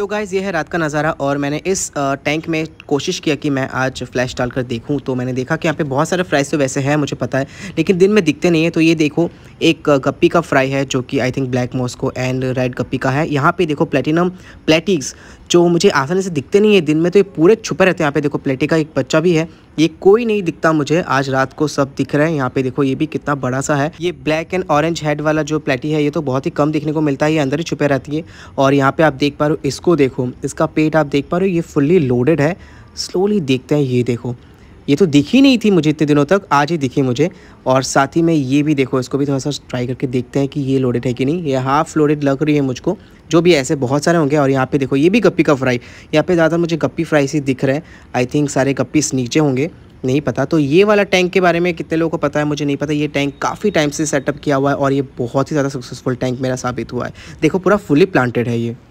तो गाइज़ ये है रात का नज़ारा और मैंने इस टैंक में कोशिश किया कि मैं आज फ्लैश डालकर देखूं तो मैंने देखा कि यहाँ पे बहुत सारे फ्राइज तो वैसे हैं मुझे पता है लेकिन दिन में दिखते नहीं है तो ये देखो एक गप्पी का फ्राई है जो कि I think black Moscow and red guppy का है यहाँ पे देखो प्लेटिनम प्लेटिक्स जो मुझे आसानी से दिखते नहीं है दिन में तो ये पूरे छुपे रहते हैं यहाँ पे देखो प्लेटी का एक बच्चा भी है ये कोई नहीं दिखता मुझे आज रात को सब दिख रहे हैं यहाँ पे देखो ये भी कितना बड़ा सा है ये ब्लैक एंड ऑरेंज हेड वाला जो प्लेटी है ये तो बहुत ही कम दिखने को मिलता है ये अंदर ही छुपे रहती है और यहाँ पे आप देख पा रहे हो इसको देखो इसका पेट आप देख पा रहे हो ये फुल्ली लोडेड है स्लोली देखते हैं ये देखो ये तो दिखी नहीं थी मुझे इतने दिनों तक आज ही दिखी मुझे और साथ ही में ये भी देखो इसको भी थोड़ा सा ट्राई करके देखते हैं कि ये लोडेड है कि नहीं ये हाफ लोडेड लग रही है मुझको जो भी ऐसे बहुत सारे होंगे और यहाँ पे देखो ये भी गप्पी का फ्राई यहाँ पे ज़्यादा मुझे गप्पी फ्राई से दिख रहा है आई थिंक सारे गप्पी नीचे होंगे नहीं पता तो ये वाला टैंक के बारे में कितने लोगों को पता है मुझे नहीं पता ये टैंक काफ़ी टाइम से सेटअप किया हुआ है और ये बहुत ही ज़्यादा सक्सेसफुल टैंक मेरा साबित हुआ है देखो पूरा फुली प्लांटेड है ये